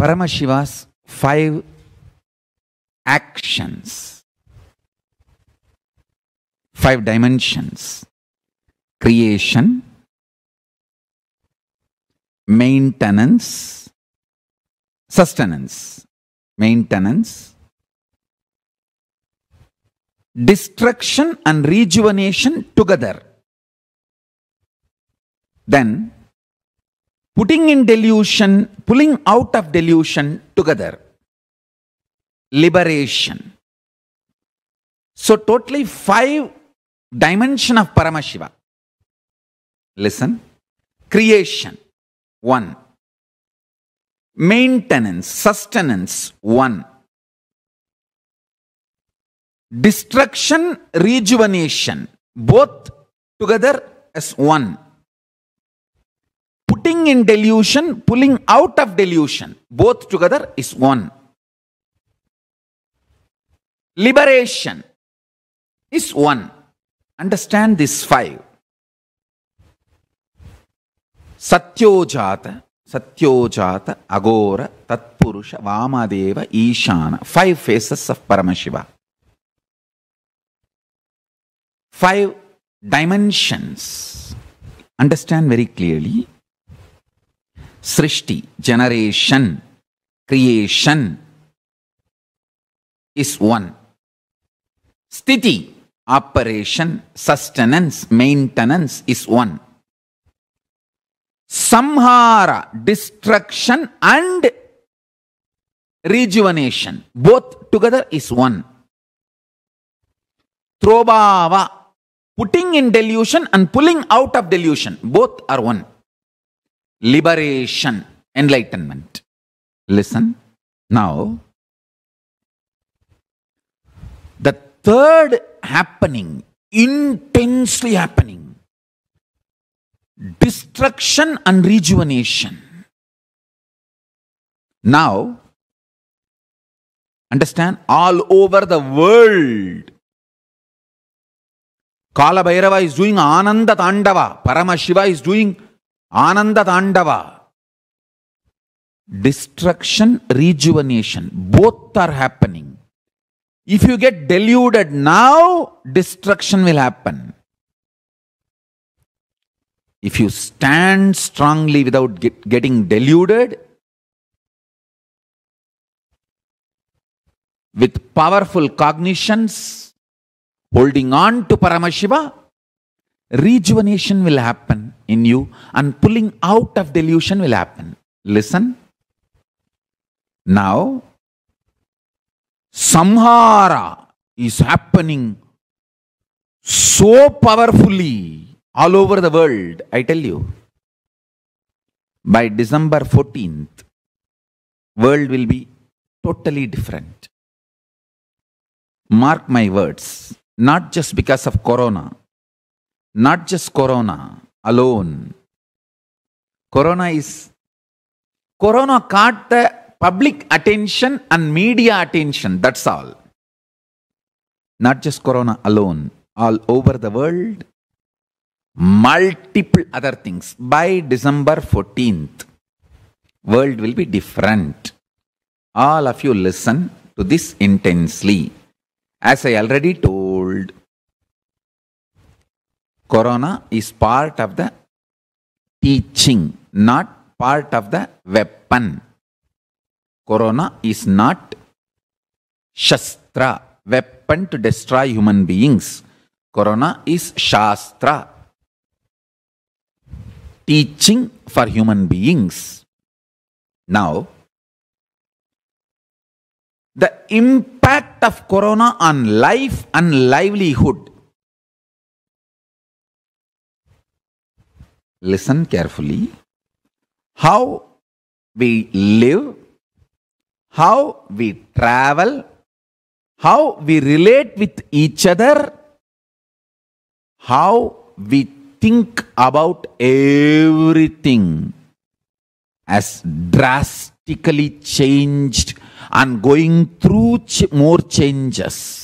Paramashiva's five actions, five dimensions creation, maintenance, sustenance, maintenance, destruction and rejuvenation together. Then putting in delusion, pulling out of delusion together. Liberation. So totally five dimension of Paramashiva. Listen. Creation. One. Maintenance, sustenance. One. Destruction, rejuvenation. Both together as one pulling in delusion, pulling out of delusion, both together is one. Liberation is one. Understand this five. Satyojata, Satyojata, Agora, Tatpurusha, Vamadeva, Ishana. Five faces of Paramashiva. Five dimensions. Understand very clearly. Srishti, generation, creation is one. Sthiti, operation, sustenance, maintenance is one. Samhara, destruction and rejuvenation, both together is one. Trobhava, putting in delusion and pulling out of delusion, both are one liberation, enlightenment. Listen. Now, the third happening, intensely happening, destruction and rejuvenation. Now, understand, all over the world, Kala Bhairava is doing Ananda Tandava, Paramashiva is doing ಆನಂದ ತಾಂಡವ Destruction, rejuvenation, both are happening. If you get deluded now, destruction will happen. if you stand strongly without getting deluded with powerful cognitions holding on to paramashiva rejuvenation will happen in you and pulling out of delusion will happen. Listen. Now, samhara is happening so powerfully all over the world, I tell you. By December 14th, world will be totally different. Mark my words, not just because of corona, not just corona, alone. Corona is, Corona caught the public attention and media attention, that's all. Not just Corona alone, all over the world, multiple other things. By December 14th, world will be different. All of you listen to this intensely. As I already told, Corona is part of the teaching, not part of the weapon. Corona is not Shastra, weapon to destroy human beings. Corona is Shastra, teaching for human beings. Now, the impact of Corona on life and livelihood listen carefully how we live, how we travel, how we relate with each other, how we think about everything has drastically changed and going through ch- more changes.